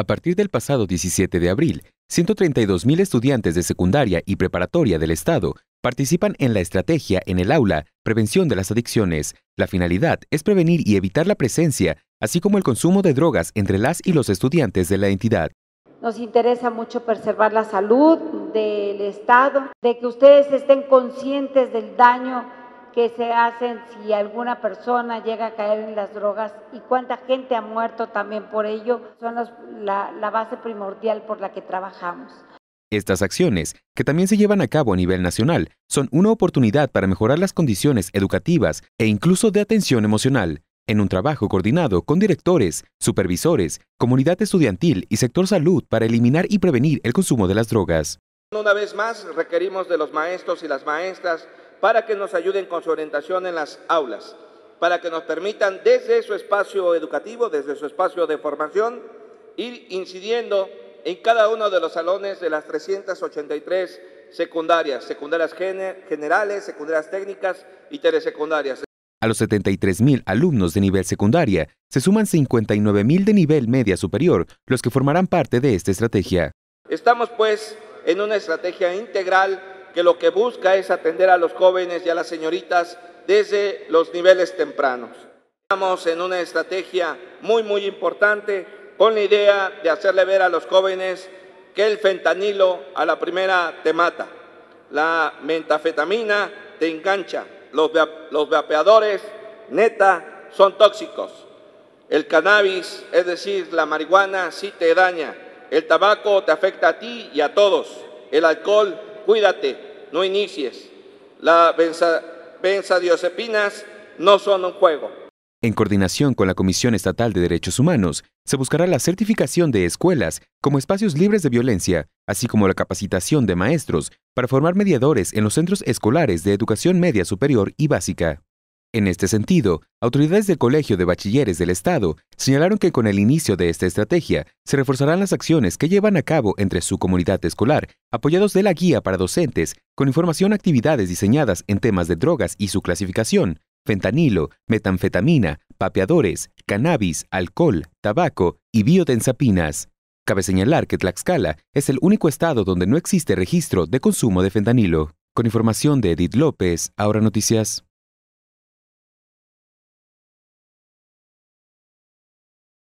A partir del pasado 17 de abril, 132.000 estudiantes de secundaria y preparatoria del Estado participan en la estrategia en el aula Prevención de las Adicciones. La finalidad es prevenir y evitar la presencia, así como el consumo de drogas entre las y los estudiantes de la entidad. Nos interesa mucho preservar la salud del Estado, de que ustedes estén conscientes del daño que se hacen si alguna persona llega a caer en las drogas y cuánta gente ha muerto también por ello, son la, la base primordial por la que trabajamos. Estas acciones, que también se llevan a cabo a nivel nacional, son una oportunidad para mejorar las condiciones educativas e incluso de atención emocional, en un trabajo coordinado con directores, supervisores, comunidad estudiantil y sector salud para eliminar y prevenir el consumo de las drogas. Una vez más, requerimos de los maestros y las maestras para que nos ayuden con su orientación en las aulas, para que nos permitan desde su espacio educativo, desde su espacio de formación, ir incidiendo en cada uno de los salones de las 383 secundarias, secundarias generales, secundarias técnicas y telesecundarias. A los 73.000 alumnos de nivel secundaria se suman 59.000 de nivel media superior, los que formarán parte de esta estrategia. Estamos pues en una estrategia integral que lo que busca es atender a los jóvenes y a las señoritas desde los niveles tempranos. Estamos en una estrategia muy, muy importante con la idea de hacerle ver a los jóvenes que el fentanilo a la primera te mata, la mentafetamina te engancha, los, los vapeadores neta son tóxicos, el cannabis, es decir, la marihuana sí te daña, el tabaco te afecta a ti y a todos, el alcohol cuídate, no inicies. Las benzodiazepinas no son un juego. En coordinación con la Comisión Estatal de Derechos Humanos, se buscará la certificación de escuelas como espacios libres de violencia, así como la capacitación de maestros para formar mediadores en los centros escolares de educación media superior y básica. En este sentido, autoridades del Colegio de Bachilleres del Estado señalaron que con el inicio de esta estrategia se reforzarán las acciones que llevan a cabo entre su comunidad escolar, apoyados de la guía para docentes, con información a actividades diseñadas en temas de drogas y su clasificación, fentanilo, metanfetamina, papeadores, cannabis, alcohol, tabaco y biotensapinas. Cabe señalar que Tlaxcala es el único estado donde no existe registro de consumo de fentanilo. Con información de Edith López, ahora noticias.